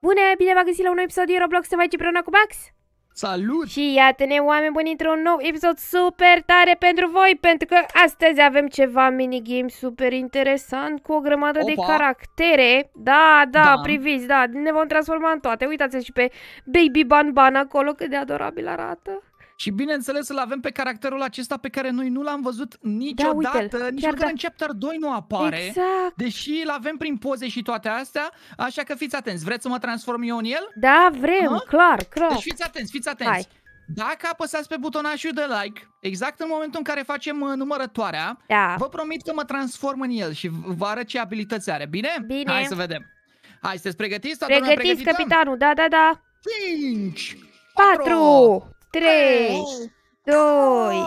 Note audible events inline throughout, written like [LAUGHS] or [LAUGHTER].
Bună, bine v-am găsit la un nou episod din Roblox, să faci împreună cu Max? Salut! Și iată-ne, oameni buni, într-un nou episod super tare pentru voi, pentru că astăzi avem ceva minigame super interesant cu o grămadă Opa. de caractere. Da, da, da, priviți, da, ne vom transforma în toate. uitați vă și pe Baby Ban Ban acolo, cât de adorabil arată. Și bineînțeles îl avem pe caracterul acesta pe care noi nu l-am văzut da, niciodată, da, nici măcar da. în chapter 2 nu apare, exact. deși îl avem prin poze și toate astea, așa că fiți atenți. Vreți să mă transform eu în el? Da, vrem, ha? clar, clar. Deci fiți atenți, fiți atenți. Hai. Dacă apăsați pe butonașul de like, exact în momentul în care facem uh, numărătoarea, da. vă promit că mă transform în el și vă arăt ce abilități are. Bine? Bine. Hai să vedem. Hai, sunteți pregătiți? Pregătiți, capitanul, da, da, da. 5, 4, 4 3, 2, 1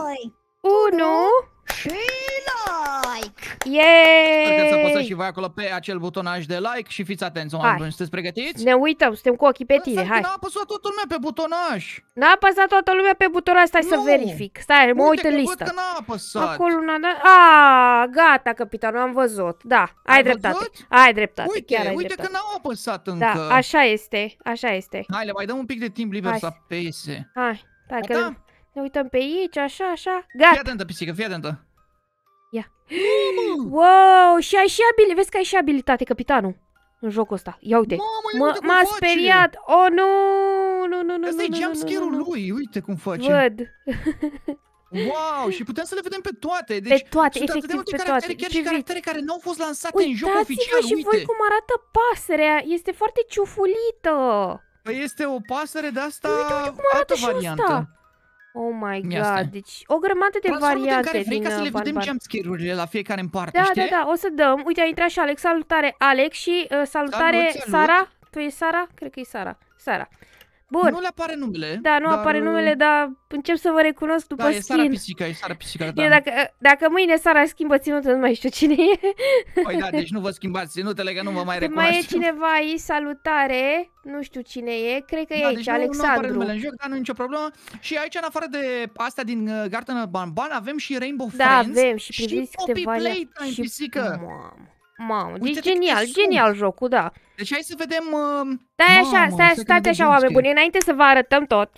și like! Yay! Sper că să apăsați și voi acolo pe acel butonaj de like și fiți atenți, oameni, sunteți pregătiți? Ne uităm, suntem cu ochii pe păi, tine, hai! N-a apăsat toată lumea pe butonaj! N-a apăsat toată lumea pe butonaj, stai să verific, stai, mă Uite uit în listă. Văd că n-a apăsat. Acolo n-a dat... Ah, gata, capitan. am văzut, da, ai, ai dreptate, ai dreptate, uite, uite că n-a apăsat da, încă. Da, așa este, așa este. Hai, le mai dăm un pic de timp liber să apese. Hai, că da? ne uităm pe aici, așa, așa, gata. Fii atentă, pisică, fii atentă. Ia. Wow, și ai și abilitate, vezi că ai și abilitate, capitanul, în jocul ăsta. Ia uite. Mamă, M-a speriat. Oh, nu, nu, nu, nu, Asta nu, nu, nu, nu, lui, uite cum face. Văd. Wow, și putem să le vedem pe toate. Deci, pe toate, sunt efectiv atât de pe toate. Chiar și caractere care nu au fost lansate Uitați în joc oficial. Uitați-vă și uite. voi cum arată pasărea. Este foarte ciufulită. Păi este o pasăre de asta, uite, uite altă variantă. Asta. Oh my god, asta. deci o grămadă de variante care vrei ca să uh, le vedem jumpscare-urile la fiecare în parte, Da, știe? da, da, o să dăm. Uite, a intrat și Alex. Salutare, Alex și uh, salutare, salut, salut. Sara. Tu e Sara? Cred că e Sara. Sara. Bun. Nu le apare numele. Da, nu dar... apare uh, numele, dar încep să vă recunosc după da, skin. e Sara Pisica, e Sara Pisica, da. E dacă, uh, dacă mâine Sara schimbă ținută, nu mai știu cine e. Păi da, deci nu vă schimbați ținutele, că nu vă mai recunosc. Mai e cineva aici, salutare, nu știu cine e, cred că da, e deci aici, deci Alexandru. Nu, nu apare numele în joc, dar nu e nicio problemă. Și aici, în afară de astea din uh, Garden Garten Banban, avem și Rainbow da, Friends. Da, avem și priviți și câteva... Poppy Playtime, și... pisică. Mamă. Mamă, deci genial, genial jocul, da. Deci hai să vedem... Uh, stai așa, stai, stai așa, oameni buni, înainte să vă arătăm tot.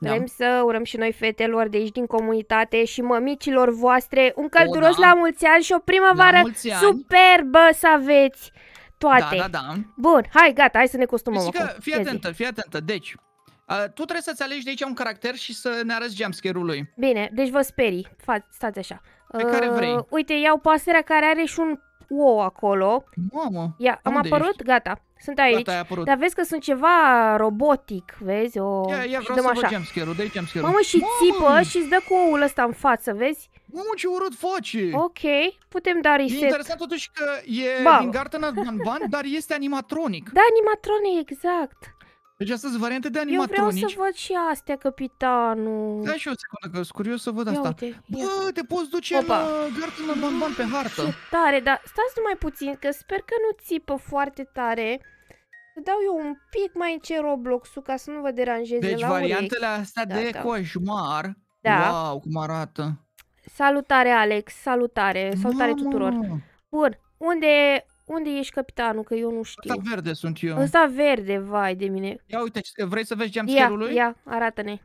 Da. Vrem să urăm și noi fetelor de aici din comunitate și mămicilor voastre un călduros o, da. la mulți ani și o primăvară superbă să aveți toate. Da, da, da. Bun, hai, gata, hai să ne costumăm deci, Fii atentă, fii atentă. Deci, uh, tu trebuie să-ți alegi de aici un caracter și să ne arăți jumpscare-ul lui. Bine, deci vă sperii. Fa stați așa. Pe uh, care vrei. Uite, iau pasărea care are și un ouă acolo. Mamă! Ia, am apărut, ești? gata. Sunt aici. Gata, ai Dar vezi că sunt ceva robotic, vezi? O... Ia, ia, vreau să așa. Mamă, și Mamă! țipă și îți dă cu oul ăsta în față, vezi? Mamă, ce urât face! Ok, putem da reset. E interesant totuși că e Bam. din Garten Van, dar este animatronic. Da, animatronic, exact. Deci asta sunt variante de animatronici. Eu vreau să văd și astea, capitanul. Da, și eu o secundă, că sunt curios să văd ia asta. Uite, Bă, te poți duce Opa. la uh, Gartner pe hartă. Ce tare, dar stați numai puțin, că sper că nu țipă foarte tare. Să dau eu un pic mai ce roblox ca să nu vă deranjeze deci, la Deci variantele urechi. astea da, de da. coșmar. Da. Wow, cum arată. Salutare, Alex, salutare, salutare tuturor. Bun, unde unde ești capitanul? Că eu nu știu. Asta verde sunt eu. Asta verde, vai de mine. Ia uite, vrei să vezi geamscherul lui? Ia, arată-ne.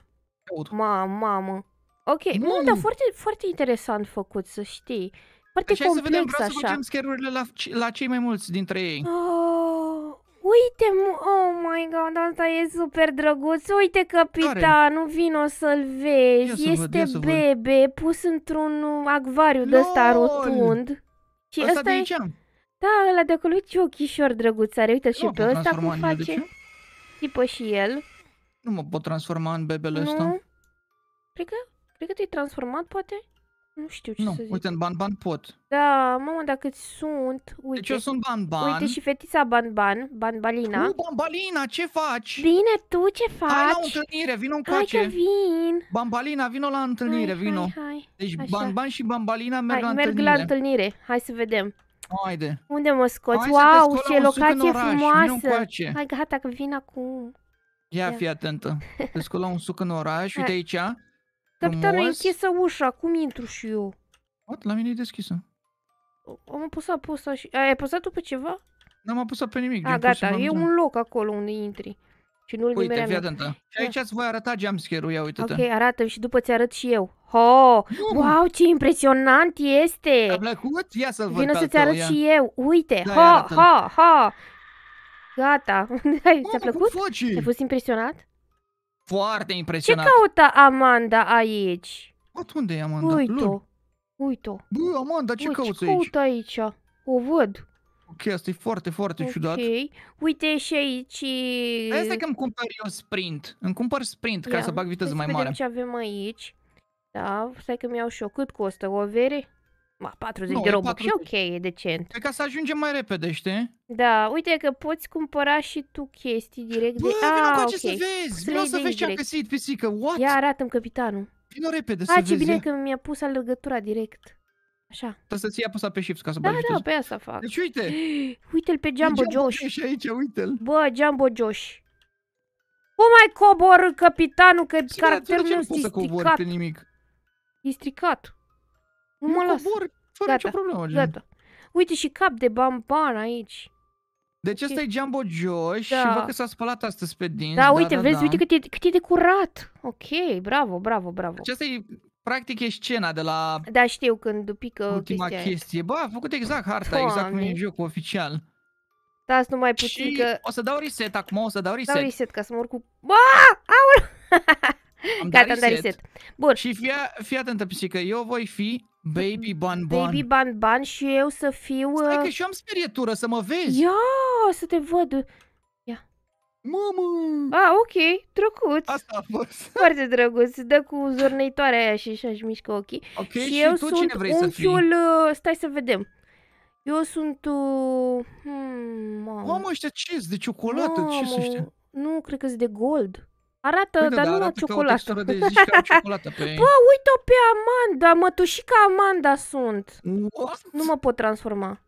Mamă, mamă. Ok, mm. dar foarte, foarte interesant făcut, să știi. Foarte așa complex, să vedem, vreau așa. să facem la, la cei mai mulți dintre ei. Oh, uite, oh my god, asta e super drăguț. Uite, capitanul, o să-l vezi. Ia este văd, bebe pus într-un uh, acvariu de ăsta rotund. Și asta, asta e... Da, ăla de acolo, ce ochișor drăguț are, uite și pe ăsta cum face. Tipă și el. Nu mă pot transforma în bebele ăsta. Nu. Cred că, cred că te-ai transformat, poate? Nu știu ce nu, să zic. uite, în Ban-Ban pot. Da, mamă, dacă sunt, uite. Deci eu sunt Ban-Ban. Uite și fetița Ban-Ban, Ban-Balina. Nu, uh, Ban-Balina, ce faci? Bine, tu ce faci? Hai la o întâlnire, vino în coace. Hai că vin. Ban-Balina, vino la întâlnire, hai, vino. Hai, hai. Deci Ban-Ban și Ban-Balina merg hai, la merg întâlnire. merg la întâlnire, hai să vedem. Haide. Unde mă scoți? Hai wow, ce locație frumoasă! Hai, gata, că vin acum. Ia, Ia. fii atentă. [LAUGHS] Te scola un suc în oraș, uite aici. Capitanul, e închisă ușa, cum intru și eu? What? La mine e deschisă. Am apusat, apusat și... Ai apusat tu pe ceva? N-am apusat pe nimic. A, gata, e un loc acolo unde intri. Și nu-l Uite, fii atentă. Și aici îți voi arăta jumpscare-ul, ia uite-te. Ok, arată și după ți arăt și eu. Oh, nu. wow, ce impresionant este! a plăcut? Ia să-l văd Vino să-ți arăt ia. și eu. Uite, da, ha, ha, ha! Gata. [LAUGHS] Ți-a plăcut? Ai fost impresionat? Foarte impresionat. Ce caută Amanda aici? Bă, unde e Amanda? Uite-o. Uite-o. Bă, Amanda, ce Bă, cauți ce aici? aici? O văd. Ok, asta e foarte, foarte okay. ciudat. Uite și aici... Asta e că îmi cumpăr eu sprint. Îmi cumpăr sprint Ia, ca să bag viteză mai mare. ce avem aici. Da, stai că mi-au și eu. Cât costă o vere? Ma, 40 no, de robux. E ok, e decent. Pe ca să ajungem mai repede, știi? Da, uite că poți cumpăra și tu chestii direct Bă, de... Bă, vină ah, okay. să vezi! vreau să vezi ce am găsit, pisică! What? Ia, arată-mi capitanul. Vino repede să A, vezi. ce bine că mi-a pus alergătura direct. Așa. Trebuie să-ți ia pe shift ca să Da, da, pe asta fac. Deci uite! [GASPS] Uite-l pe deci, Jumbo, Jumbo Josh. Josh aici, uite-l. Bă, Jumbo Josh. Cum ai cobor capitanul că caracterul nu stricat? Nu poți să cobori pe nimic. E stricat. Nu, nu mă las. Cobor, fără Gata. nicio problemă. Gen. Gata. Uite și cap de bamban aici. Deci ăsta e Jumbo Josh da. și văd că s-a spălat astăzi pe dinți. Da, da, uite, da, vezi, da. uite cât e, cât e de curat. Ok, bravo, bravo, bravo. Deci asta e, practic, e scena de la... Da, știu, când pică Ultima chestia chestie. Bă, a făcut exact harta, exact cum e jocul oficial. Da, nu mai puțin și că... o să dau reset acum, o să dau reset. Dau reset ca să mă urc cu... Bă, aul! [LAUGHS] Am Gata, am dat reset. Bun. Și fii, fii atentă, pisică, eu voi fi Baby Ban Ban. Baby Ban Ban și eu să fiu... Stai că uh, și eu am sperietură, să mă vezi. Ia, să te văd. Ia. Mamă! A, ok, drăguț. Asta a fost. [LAUGHS] Foarte drăguț. Dă cu zornăitoarea aia și așa-și mișcă ochii. Ok, și, și eu tu sunt cine vrei unchiul... să fii? Uh, stai să vedem. Eu sunt... Uh... Hmm, mamă. mamă, ăștia ce de ciocolată? Mamă. Ce sunt ăștia? Nu, cred că sunt de gold. Arată, păi, da, dar, dar nu la ciocolată. o de zici că [LAUGHS] ciocolată pe... Păi. Bă, uite-o pe Amanda, mătușica Amanda sunt. What? Nu mă pot transforma.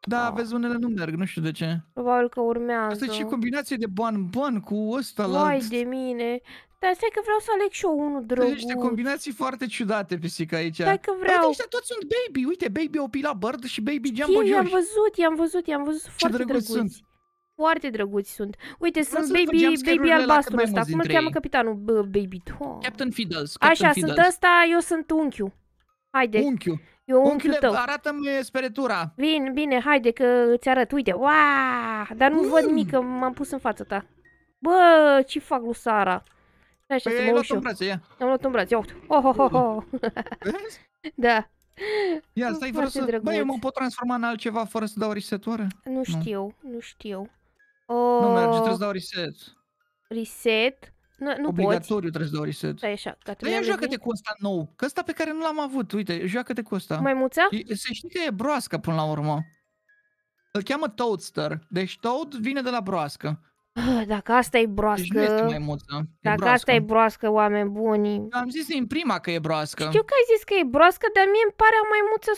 Da, oh. vezi, unele nu merg, nu știu de ce. Probabil că urmează. Asta e și combinație de ban-ban cu ăsta la... Vai de mine! Dar stai că vreau să aleg și eu unul păi drăguț. Sunt niște combinații foarte ciudate, pisica, aici. Stai că vreau. Uite, toți sunt baby. Uite, baby Opila Bird și baby Jumbo Josh. i-am văzut, i-am văzut, i-am văzut Ce foarte drăguți. Sunt. Foarte drăguți sunt. Uite, Vreau sunt baby, baby albastru ăsta. Cum îl cheamă capitanul? Bă, baby Tom. Captain Fiddles. Captain Așa, Fiddles. sunt ăsta, eu sunt unchiu. Haide. Unchiu. Eu unchiul, tău. arată-mi speretura. Bine, bine, haide că îți arăt. Uite, uaa, dar nu mm. văd nimic, că m-am pus în fața ta. Bă, ce fac lui Sara? Stai așa păi să mă luat ia. Am luat un braț, Oh, oh, oh, oh. [LAUGHS] da. Ia, stai vreau să... Drăguț. Bă, eu mă pot transforma în altceva fără să dau resetare? Nu știu, nu, nu știu. O... Nu merge, oh. trebuie să dau reset. Reset? Nu, nu Obligatoriu poți. trebuie să dau reset. Da, așa, gata, ia joacă-te cu ăsta nou, că ăsta pe care nu l-am avut, uite, joacă-te cu ăsta. Maimuța? E, se știe că e broasca până la urmă. Îl cheamă Toadster, deci Toad vine de la broască. Ah, deci dacă asta e broască, deci nu este e dacă broască. asta e broască, oameni buni. Am zis din prima că e broască. Știu că ai zis că e broască, dar mie îmi pare mai maimuță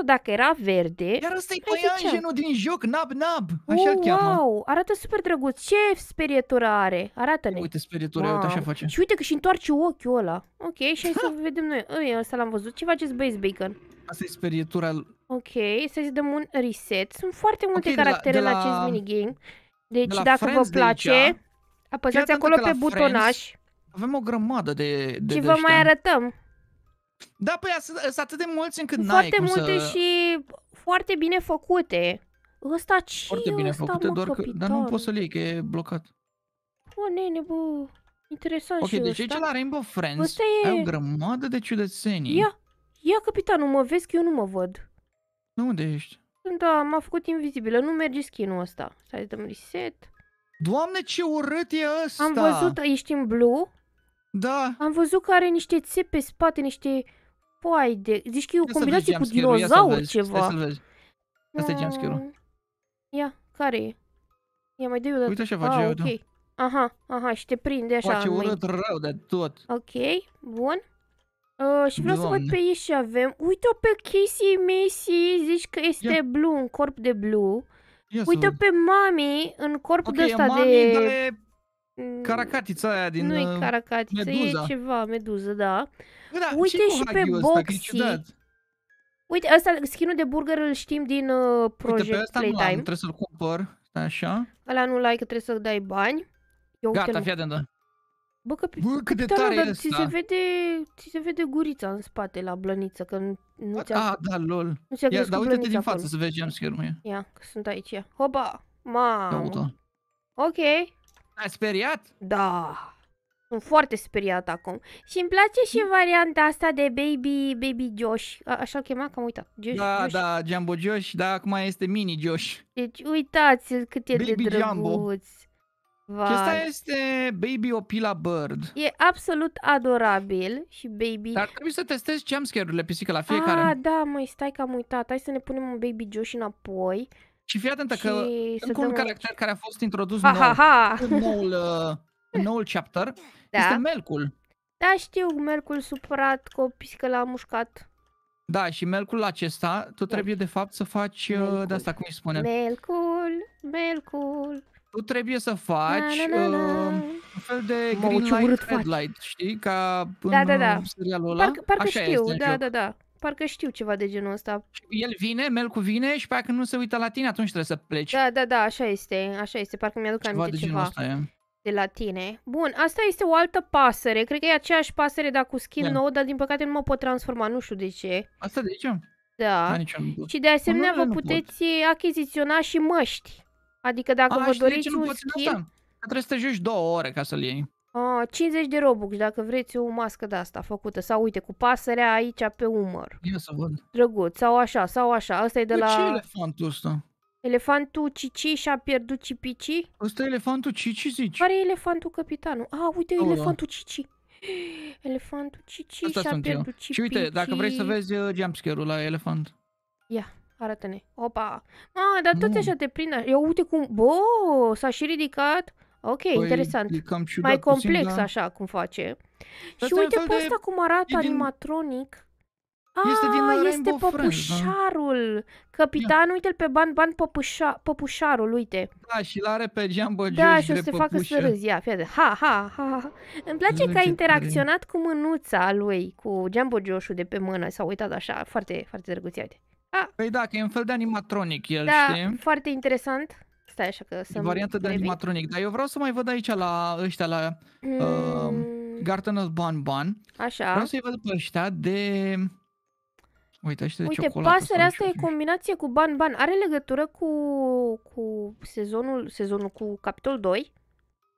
100%. Dacă era verde... Iar ăsta e păianjenul din joc, nab-nab, așa oh, cheamă. Wow, arată super drăguț. Ce sperietură are? Arată-ne. Uite sperietura, wow. uite așa face. Și uite că și întoarce ochiul ăla. Ok, și hai să [LAUGHS] vedem noi. Ui, ăsta l-am văzut. Ce faceți, băieți bacon? Asta e sperietura Ok, să-i dăm un reset. Sunt foarte multe okay, caractere la, la... la acest minigame. Deci de dacă Friends vă place, aici, apăsați acolo pe butonaș. Friends, avem o grămadă de... de și vă mai arătăm. Da, păi sunt atât de mulți încât n-ai Foarte multe să... și foarte bine făcute. Ăsta ce Foarte bine ăsta, făcute, mă, doar că... Dar nu poți să-l iei, că e blocat. Bă, nene, bă... Interesant Ok, și deci ăsta. aici la Rainbow Friends ăsta e... ai o grămadă de ciudățenii. Ia, ia capitanul, mă vezi că eu nu mă văd. Nu, unde ești? Da, m-a făcut invizibilă, nu merge skin-ul ăsta. Stai să dăm reset. Doamne, ce urât e ăsta! Am văzut, ești în blu? Da. Am văzut că are niște țe pe spate, niște poai de... Zici că e o ia combinație cu dinozaur ceva. Asta e jumpscare-ul. Mm. Ia, care e? Ia mai dai o dată. Uite așa face ah, eu, okay. Aha, aha, și te prinde așa. Face urât rău de tot. Ok, bun. Uh, și vreau Doamne. să văd pe ei și avem. Uite-o pe Casey Macy, zici că este Ia. blu, un corp de blu. Uite-o pe mami în corp okay, de ăsta de... de... Caracatița aia din Nu-i uh, caracatița, meduza. e ceva, meduză, da. da Uite și pe Boxy. Uite, asta skin de burger îl știm din uh, Project Uite, pe Playtime. Nu am, trebuie să-l cumpăr, așa. Ăla nu l-ai că trebuie să dai bani. Eu Gata, fii atentă. Da. Bă, că, Bă cât de tare dar, ți se vede, ți se vede gurița în spate la blăniță, că nu ți-a... A, da, lol. Nu ți-a ia, dar uite-te din față acolo. să vezi jumpscare-ul meu. Ia, că sunt aici, ia. Hopa! Mamă! Ok. Ai speriat? Da. Sunt foarte speriat acum. Și îmi place și varianta asta de Baby Baby Josh. A, așa o chema, că am uitat. Josh, da, Josh. da, Jumbo Josh, dar acum este Mini Josh. Deci uitați-l cât e baby de drăguț. Jumbo. Vai. este Baby Opila Bird. E absolut adorabil și Baby... Dar trebuie să testez ce am scherurile pisică, la fiecare. Ah, da, măi, stai că am uitat. Hai să ne punem un Baby Josh înapoi. Și fii atentă și că sunt un caracter care a fost introdus ha, nou, ha, ha. în noul, în uh, noul chapter da. este Melcul. Da, știu, Melcul supărat că o pisică l-a mușcat. Da, și melcul acesta, tu da. trebuie de fapt să faci uh, de asta, cum îi spune? Melcul, melcul tu trebuie să faci na, na, na, uh, un fel de mă, green light, red faci. light, știi? Ca da, în da, da, da. serialul ăla. Parcă, parcă Așa știu, da, da, da, da. Parcă știu ceva de genul ăsta. El vine, Melcu vine și pe aia când nu se uită la tine, atunci trebuie să pleci. Da, da, da, așa este, așa este. Parcă mi-aduc aminte ceva. De, genul ceva. Ăsta, e de la tine. Bun, asta este o altă pasăre. Cred că e aceeași pasăre, dar cu skin da. nou, dar din păcate nu mă pot transforma, nu știu de ce. Asta de ce? Da. da și de asemenea nu, vă nu puteți pot. Eh, achiziționa și măști. Adică dacă A, vă doriți ce un nu Asta? Trebuie să te joci două ore ca să-l iei. A, 50 de robux dacă vreți o mască de asta făcută. Sau uite, cu pasărea aici pe umăr. Ia să văd. Drăguț. Sau așa, sau așa. Asta e de, de la... ce elefantul ăsta? Elefantul Cici și-a pierdut Cipici? Ăsta e elefantul Cici, zici? Care e elefantul capitanul? A, uite, oh, elefantul Cici. [GASPS] Elefantul Cici și-a pierdut Cipici. Și uite, dacă vrei să vezi uh, jumpscare-ul la elefant. Ia. Arată-ne. Opa! Ah, dar toți așa te prind. Eu uite cum... Bo, s-a și ridicat. Ok, păi, interesant. Mai complex puțin, da. așa cum face. Da, și uite pe asta cum arată din... animatronic. Este din ah, este păpușarul. da? Capitan, da. uite-l pe ban, ban păpușa, păpușarul, uite. Da, și l-are pe geambă Da, și o să se facă să râzi, ia, fii ha, ha, ha, Îmi place Luce că a interacționat tare. cu mânuța lui, cu geambă josh de pe mână, s-a uitat așa, foarte, foarte drăguț, uite. A. Păi da, că e un fel de animatronic el, da, știi? foarte interesant. Stai așa că să Variantă de animatronic, dar eu vreau să mai văd aici la ăștia, la mm. uh, um, Gardener's Ban Ban. Așa. Vreau să-i văd pe ăștia de... Uite, ăștia Uite, de ciocolată. pasărea asta e combinație cu Ban Ban. Are legătură cu, cu sezonul, sezonul cu capitol 2?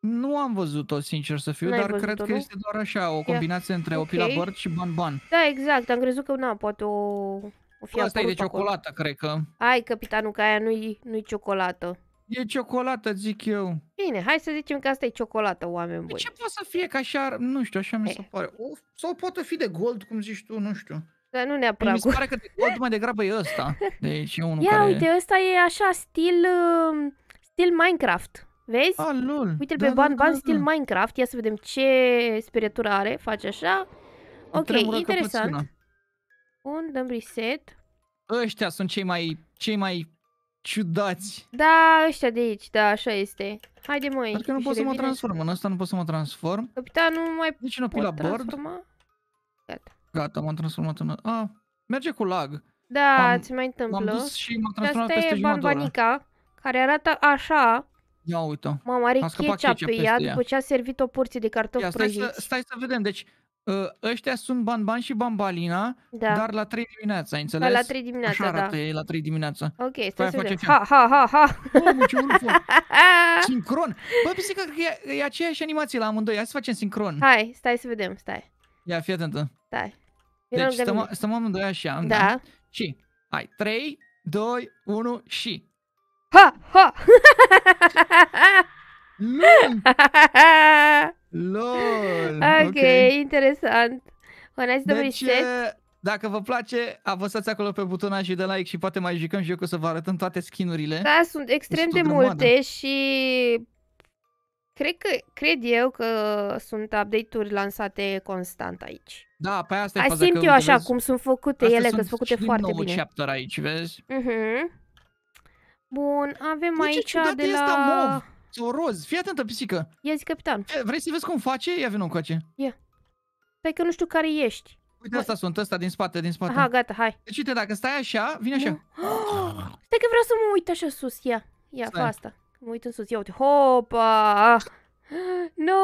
Nu am văzut-o, sincer să fiu, dar cred că nu? este doar așa, o combinație yeah. între okay. Opila Bird și Ban Ban. Da, exact, am crezut că, na, poate o fi Asta e de ciocolată, acolo. cred că. Hai, capitanul, că aia nu-i nu ciocolată. E ciocolată, zic eu. Bine, hai să zicem că asta e ciocolată, oameni buni. ce poate să fie ca așa, nu știu, așa mi se eh. pare. O, sau poate fi de gold, cum zici tu, nu știu. Dar nu neapărat. Mi se pare că de gold mai degrabă e ăsta. Deci e unul Ia, care... uite, ăsta e așa stil, um, stil Minecraft. Vezi? Uite-l da, pe da, ban, da, ban da, stil Minecraft. Ia să vedem ce sperietură are. Face așa. Ok, interesant. Bun, dăm reset. Ăștia sunt cei mai, cei mai ciudați. Da, ăștia de aici, da, așa este. Haide mă aici. că nu pot să mă transform, în ăsta nu pot să mă transform. Capitanul nu mai Nici deci nu pot la transforma. Gata. Gata, m-am transformat în... A, ah, merge cu lag. Da, am, ți mai întâmplă. M-am dus și m-am transformat asta peste e barbanica, care arată așa. Ia uite. Mamă, are ketchup, pe ea, după ce a servit o porție de cartofi Ia, stai, prăjiți. Să, stai să vedem, deci Uh, ăștia sunt Banban și Bambalina, da. dar la 3 dimineața, ai da, înțeles? la 3 dimineața, Așa arată da. ei la 3 dimineața. Ok, păi stai să vedem. Ha, ha, ha, ha. Bă, ce urfă. [LAUGHS] sincron. Bă, pisică, că e, e aceeași animație la amândoi. Hai să facem sincron. Hai, stai să vedem, stai. Ia, fii atentă. Stai. Vino deci stăm, stăm amândoi așa, da. da? Și, hai, 3, 2, 1 și... Ha, ha! Nu! [LAUGHS] LOL! Ok, okay. interesant. Onează de deci, eh, dacă vă place, apăsați acolo pe butonul și de like și poate mai jucăm jocul să vă arătăm toate skinurile. Da, sunt extrem sunt de multe și cred că cred eu că sunt update-uri lansate constant aici. Da, pe asta e simt eu așa vezi, cum sunt făcute ele, sunt că sunt făcute foarte bine. chapter aici, vezi? Uh mhm. -huh. Bun, avem de aici de la... Asta, Ți-o roz. Fii atentă, pisică. Ia zi, capitan. Vrei să vezi cum face? Ia vină încoace. Ia. Pe păi că nu știu care ești. Uite, asta sunt, ăsta din spate, din spate. Aha, gata, hai. Deci uite, dacă stai așa, vine așa. [GASPS] Stai că vreau să mă uit așa sus, ia. Ia, fă asta. Mă uit în sus, ia uite. Hopa! [GASPS] No!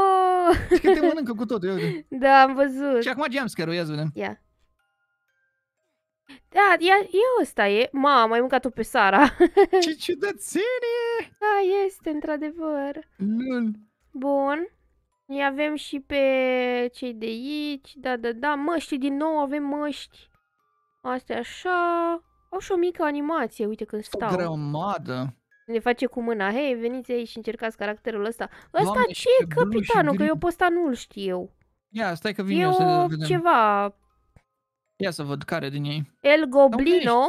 Deci că te [LAUGHS] mănâncă cu totul, ia uite. Da, am văzut. Și acum jamscare ul ia să vedem. Ia. Da, e, e ăsta, e... mama, ai mâncat-o pe Sara. [LAUGHS] Ce ciudățenie! Da, este, într-adevăr. Lul. Bun. Ne avem și pe cei de aici, da, da, da, măști, din nou avem măști. Astea așa... Au și o mică animație, uite când stau. O grămadă. Ne face cu mâna, hei, veniți aici și încercați caracterul ăsta. Ăsta ce e capitanul, că eu pe ăsta nu-l știu. Ia, stai că vin e eu să vedem. ceva Ia să văd care din ei. El Goblino.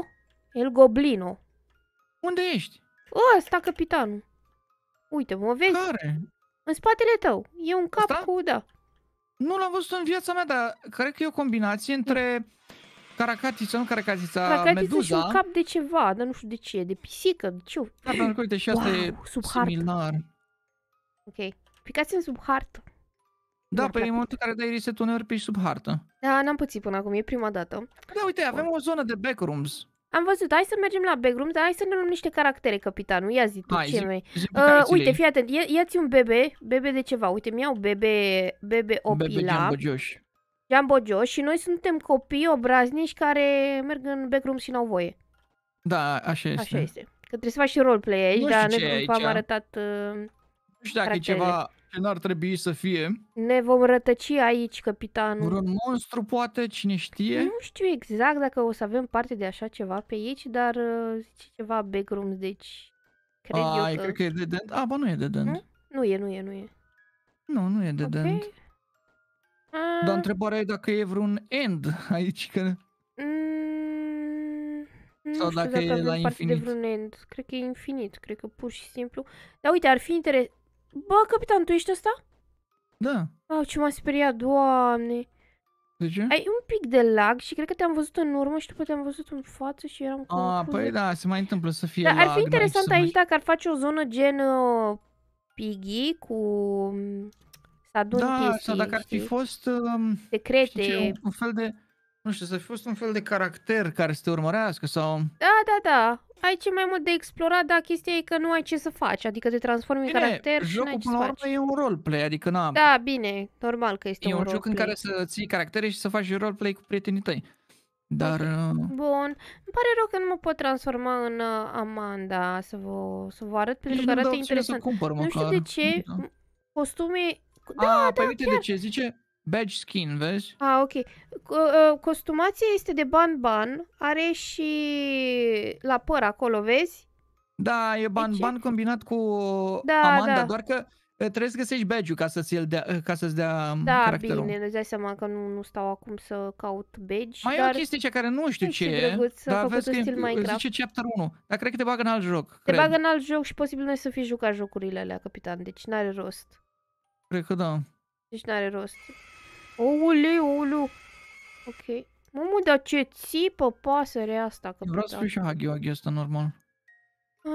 El Goblino. Unde ești? Ăsta, capitanul. Uite, mă vezi? Care? În spatele tău. E un cap Asta? cu, da. Nu l-am văzut în viața mea, dar cred că e o combinație între caracatiță, nu caracatița, caracatiță meduza. și un cap de ceva, dar nu știu de ce, de pisică, de ce. Da, pentru că uite, și asta wow, e sub similar. Hartă. Ok. Picați-mi sub hartă. Da, păi pe e momentul în care dai reset uneori pe sub hartă. Da, n-am pățit până acum, e prima dată. Da, uite, avem o zonă de backrooms. Am văzut, hai să mergem la backrooms, dar hai să ne luăm niște caractere, capitanul. Ia zi tu, hai, ce mai... Uh, uite, fii atent, ia, ia-ți un bebe, bebe de ceva. Uite, mi-au bebe, bebe opila. Bebe Jumbo Josh. și noi suntem copii obraznici care merg în backrooms și n-au voie. Da, așa este. Așa este. Că trebuie să faci și roleplay aici, nu dar ne, am arătat uh, Nu știu dacă e ceva ce n-ar trebui să fie. Ne vom rătăci aici, capitanul. Un monstru poate, cine știe? Nu știu exact dacă o să avem parte de așa ceva pe aici, dar uh, zice ceva background, deci cred A, eu că... cred că e de dent. A, bă, nu e de dent. Nu? nu e, nu e, nu e. Nu, nu e de okay. dent. A... Dar întrebarea e dacă e vreun end aici, că... Mm, nu Sau știu dacă, dacă e la infinit. De vreun end. Cred că e infinit, cred că pur și simplu. Dar uite, ar fi interesant Bă, capitan, tu ești ăsta? Da. Oh, ce m-a speriat, doamne. De ce? Ai un pic de lag și cred că te-am văzut în urmă și după te-am văzut în față și eram cu... Ah, păi da, se mai întâmplă să fie da, lag, ar fi interesant aici, dacă ar face o zonă gen uh, Piggy cu... Um, să adun da, chestii, sau dacă ar fi fost... Uh, secrete. Ce, un, un fel de nu știu, să fi fost un fel de caracter care să te urmărească sau... Da, da, da. Ai ce mai mult de explorat, dar chestia e că nu ai ce să faci, adică te transformi bine, în caracter jocul, și n-ai ce până la urmă, e un roleplay, adică n-am... Da, bine, normal că este e un, un joc în care să ții caractere și să faci roleplay cu prietenii tăi. Dar... Uh, Bun. Îmi pare rău că nu mă pot transforma în uh, Amanda să vă, să vă arăt, pentru că arată interesant. Cumpăr, nu știu de ce, da. costume... Da, A, da, păi da, uite chiar. de ce, zice, Badge skin, vezi? Ah, ok. Ă, costumația este de ban-ban, are și la păr acolo, vezi? Da, e ban-ban deci... combinat cu uh, da, Amanda, da. doar că uh, trebuie să găsești badge-ul ca să-ți dea, uh, ca să dea um, da, caracterul. bine, îți dai seama că nu, nu stau acum să caut badge. Mai dar... e o chestie cea care nu știu ce e, dar vezi că stil Minecraft. zice chapter 1, dar cred că te bagă în alt joc. Te cred. bagă în alt joc și posibil noi să fi jucat jocurile alea, capitan, deci n-are rost. Cred că da. Deci n-are rost. Oule, oule. Ok. Mamă, dar ce țipă pasărea asta? Că Vreau să fiu și Hagiu Hagiu ăsta normal.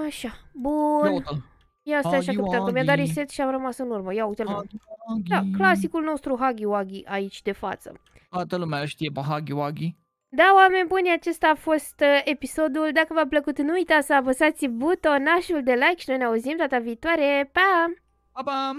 Așa, bun. Ia uite Ia stai așa că, că mi-a dat reset și am rămas în urmă. Ia uite-l. Da, clasicul nostru Hagi Wagi aici de față. Toată lumea știe pe Hagi Wagi. Da, oameni buni, acesta a fost uh, episodul. Dacă v-a plăcut, nu uitați să apăsați butonașul de like și noi ne auzim data viitoare. Pa! Pa, pa!